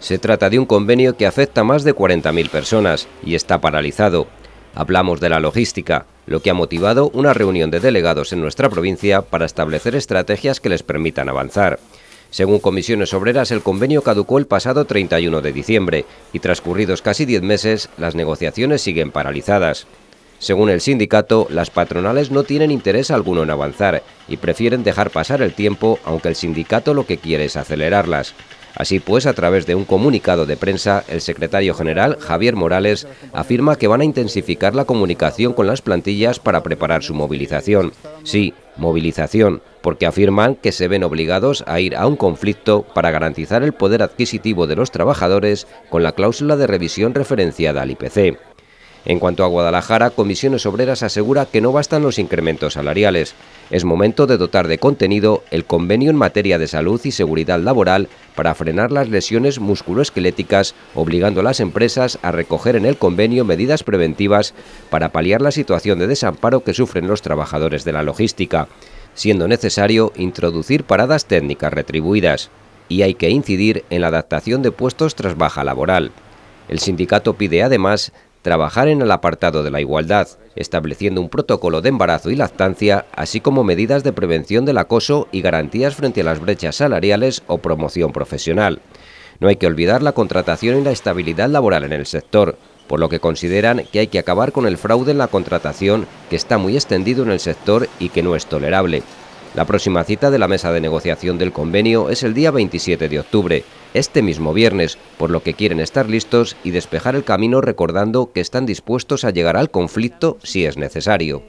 Se trata de un convenio que afecta a más de 40.000 personas y está paralizado. Hablamos de la logística, lo que ha motivado una reunión de delegados en nuestra provincia para establecer estrategias que les permitan avanzar. Según comisiones obreras, el convenio caducó el pasado 31 de diciembre y transcurridos casi 10 meses, las negociaciones siguen paralizadas. Según el sindicato, las patronales no tienen interés alguno en avanzar y prefieren dejar pasar el tiempo, aunque el sindicato lo que quiere es acelerarlas. Así pues, a través de un comunicado de prensa, el secretario general, Javier Morales, afirma que van a intensificar la comunicación con las plantillas para preparar su movilización. Sí, movilización, porque afirman que se ven obligados a ir a un conflicto para garantizar el poder adquisitivo de los trabajadores con la cláusula de revisión referenciada al IPC. En cuanto a Guadalajara, Comisiones Obreras asegura que no bastan los incrementos salariales. Es momento de dotar de contenido el convenio en materia de salud y seguridad laboral para frenar las lesiones musculoesqueléticas, obligando a las empresas a recoger en el convenio medidas preventivas para paliar la situación de desamparo que sufren los trabajadores de la logística, siendo necesario introducir paradas técnicas retribuidas. Y hay que incidir en la adaptación de puestos tras baja laboral. El sindicato pide además trabajar en el apartado de la igualdad, estableciendo un protocolo de embarazo y lactancia, así como medidas de prevención del acoso y garantías frente a las brechas salariales o promoción profesional. No hay que olvidar la contratación y la estabilidad laboral en el sector, por lo que consideran que hay que acabar con el fraude en la contratación, que está muy extendido en el sector y que no es tolerable. La próxima cita de la mesa de negociación del convenio es el día 27 de octubre, este mismo viernes, por lo que quieren estar listos y despejar el camino recordando que están dispuestos a llegar al conflicto si es necesario.